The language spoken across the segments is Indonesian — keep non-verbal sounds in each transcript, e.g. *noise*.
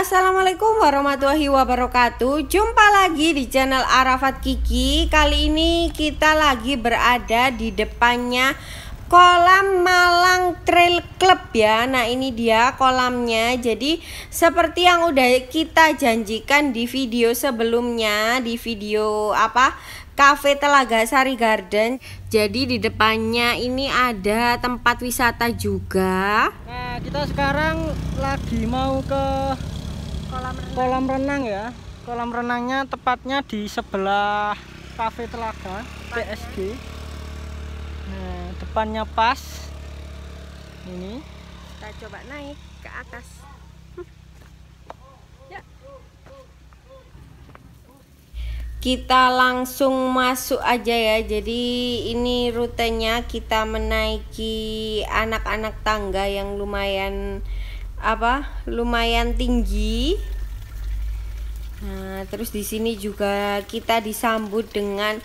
Assalamualaikum warahmatullahi wabarakatuh Jumpa lagi di channel Arafat Kiki Kali ini kita lagi berada di depannya kolam Malang Trail Club ya Nah ini dia kolamnya Jadi seperti yang udah kita janjikan di video sebelumnya Di video apa Cafe Telaga Sari Garden Jadi di depannya ini ada tempat wisata juga Nah kita sekarang lagi mau ke kolam renang. kolam renang ya kolam renangnya tepatnya di sebelah cafe telaga PSG nah depannya pas ini kita coba naik ke atas *laughs* ya. Kita langsung masuk aja ya. Jadi ini rutenya kita menaiki anak-anak tangga yang lumayan apa lumayan tinggi nah terus di sini juga kita disambut dengan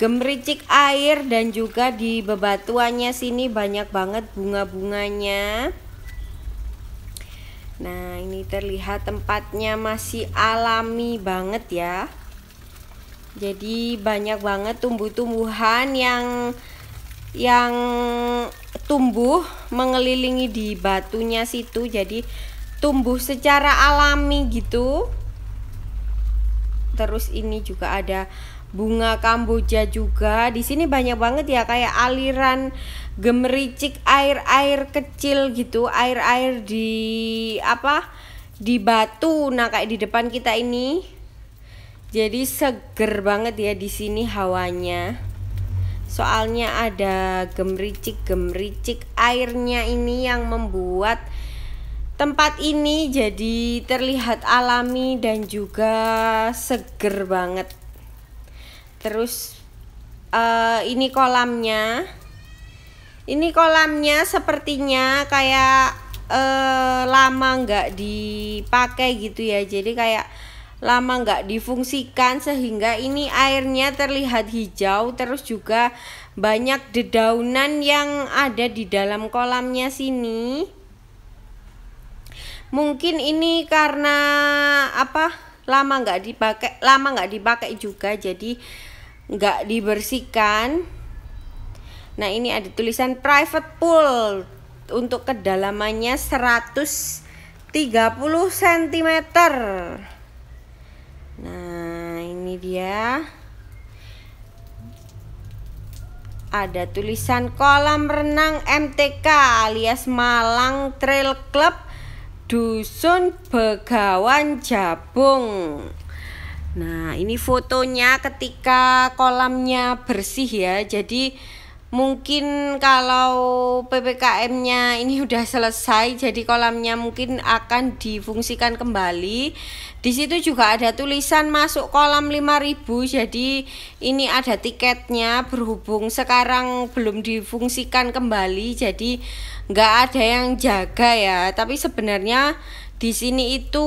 gemericik air dan juga di bebatuannya sini banyak banget bunga-bunganya Nah ini terlihat tempatnya masih alami banget ya Jadi banyak banget tumbuh-tumbuhan yang yang tumbuh mengelilingi di batunya situ jadi tumbuh secara alami gitu terus ini juga ada bunga kamboja juga di sini banyak banget ya kayak aliran gemericik air-air kecil gitu air-air di apa di batu nah kayak di depan kita ini jadi seger banget ya di sini hawanya soalnya ada gemericik-gemericik airnya ini yang membuat tempat ini jadi terlihat alami dan juga seger banget terus uh, ini kolamnya ini kolamnya sepertinya kayak uh, lama nggak dipakai gitu ya jadi kayak lama nggak difungsikan sehingga ini airnya terlihat hijau terus juga banyak dedaunan yang ada di dalam kolamnya sini mungkin ini karena apa lama nggak dipakai lama nggak dipakai juga jadi nggak dibersihkan nah ini ada tulisan private pool untuk kedalamannya 130 cm dia ada tulisan kolam renang MTK alias Malang Trail Club Dusun Begawan Jabung Nah ini fotonya ketika kolamnya bersih ya Jadi mungkin kalau PPKM-nya ini sudah *laughs* selesai jadi kolamnya mungkin akan difungsikan kembali di situ juga ada tulisan masuk kolam 5000 jadi ini ada tiketnya berhubung sekarang belum difungsikan kembali jadi nggak ada yang jaga ya tapi sebenarnya di sini itu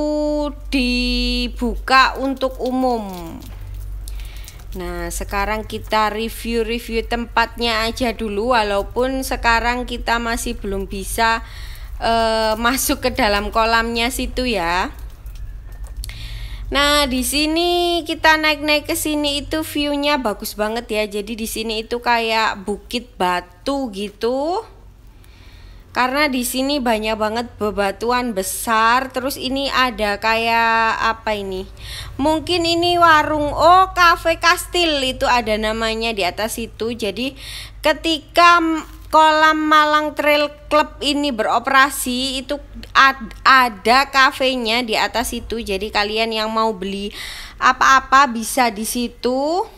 dibuka untuk umum Nah, sekarang kita review-review tempatnya aja dulu walaupun sekarang kita masih belum bisa uh, masuk ke dalam kolamnya situ ya. Nah, di sini kita naik-naik ke sini itu view-nya bagus banget ya. Jadi di sini itu kayak bukit batu gitu karena di sini banyak banget bebatuan besar terus ini ada kayak apa ini mungkin ini warung oh cafe kastil itu ada namanya di atas itu jadi ketika kolam Malang Trail Club ini beroperasi itu ad, ada kafenya di atas itu jadi kalian yang mau beli apa-apa bisa di situ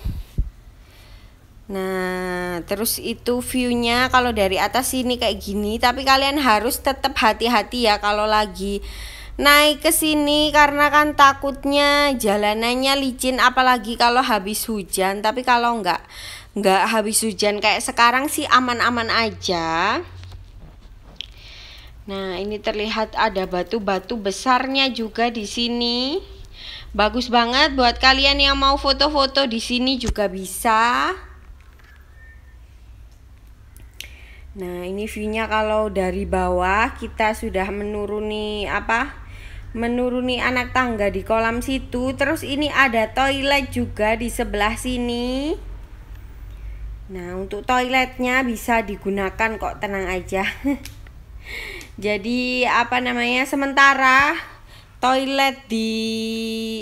Nah, terus itu viewnya kalau dari atas sini kayak gini, tapi kalian harus tetap hati-hati ya kalau lagi naik ke sini karena kan takutnya jalanannya licin apalagi kalau habis hujan, tapi kalau enggak enggak habis hujan kayak sekarang sih aman-aman aja. Nah, ini terlihat ada batu-batu besarnya juga di sini. Bagus banget buat kalian yang mau foto-foto di sini juga bisa. Nah, ini view kalau dari bawah kita sudah menuruni apa? Menuruni anak tangga di kolam situ. Terus ini ada toilet juga di sebelah sini. Nah, untuk toiletnya bisa digunakan kok, tenang aja. *laughs* Jadi, apa namanya? Sementara toilet di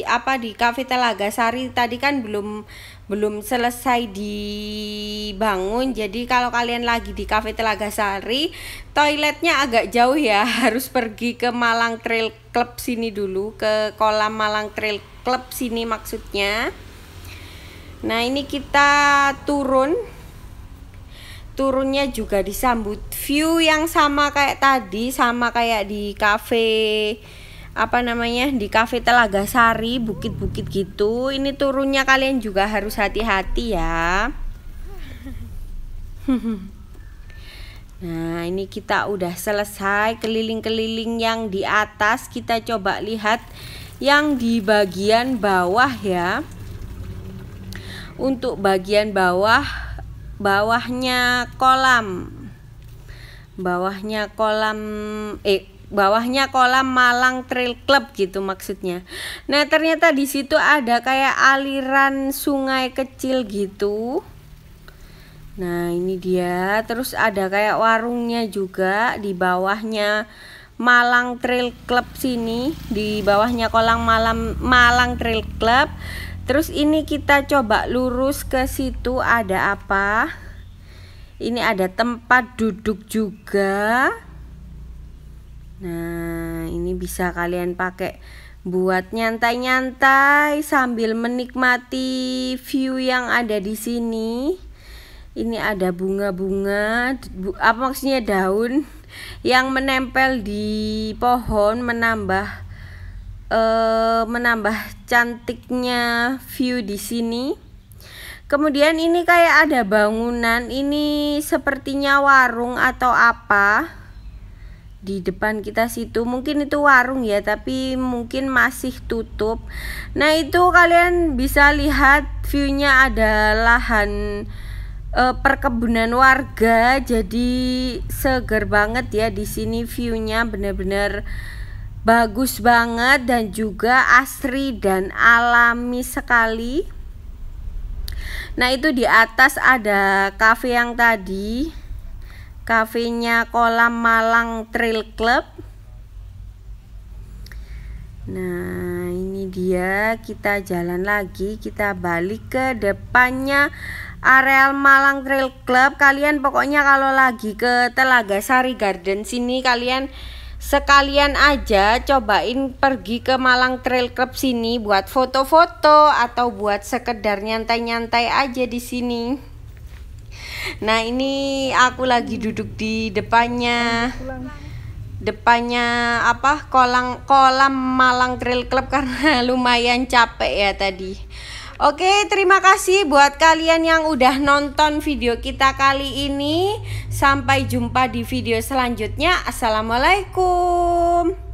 apa di Cafe Telaga Sari tadi kan belum belum selesai dibangun. Jadi kalau kalian lagi di Cafe Telaga Sari, toiletnya agak jauh ya, *laughs* harus pergi ke Malang Trail Club sini dulu, ke kolam Malang Trail Club sini maksudnya. Nah, ini kita turun turunnya juga disambut view yang sama kayak tadi sama kayak di cafe apa namanya di Cafe Telaga Sari bukit-bukit gitu ini turunnya kalian juga harus hati-hati ya *laughs* nah ini kita udah selesai keliling-keliling yang di atas kita coba lihat yang di bagian bawah ya untuk bagian bawah bawahnya kolam bawahnya kolam eh bawahnya kolam Malang Trail Club gitu maksudnya. Nah, ternyata di situ ada kayak aliran sungai kecil gitu. Nah, ini dia. Terus ada kayak warungnya juga di bawahnya Malang Trail Club sini, di bawahnya kolam Malam Malang Trail Club. Terus ini kita coba lurus ke situ ada apa? Ini ada tempat duduk juga Nah, ini bisa kalian pakai buat nyantai-nyantai sambil menikmati view yang ada di sini. Ini ada bunga-bunga, apa maksudnya daun *laughs* yang menempel di pohon menambah eh, menambah cantiknya view di sini. Kemudian ini kayak ada bangunan, ini sepertinya warung atau apa di depan kita situ mungkin itu warung ya tapi mungkin masih tutup nah itu kalian bisa lihat viewnya ada lahan e, perkebunan warga jadi seger banget ya di sini viewnya benar-benar bagus banget dan juga asri dan alami sekali nah itu di atas ada cafe yang tadi kafenya kolam Malang Trail Club nah ini dia kita jalan lagi kita balik ke depannya areal Malang Trail Club kalian pokoknya kalau lagi ke Telaga Sari Garden sini kalian sekalian aja cobain pergi ke Malang Trail Club sini buat foto-foto atau buat sekedar nyantai-nyantai aja di sini. Nah, ini aku lagi duduk di depannya. Depannya apa? Kolam kolam Malang Trail Club karena *laughs* lumayan capek ya tadi. Oke, terima kasih buat kalian yang udah nonton video kita kali ini. Sampai jumpa di video selanjutnya. Assalamualaikum.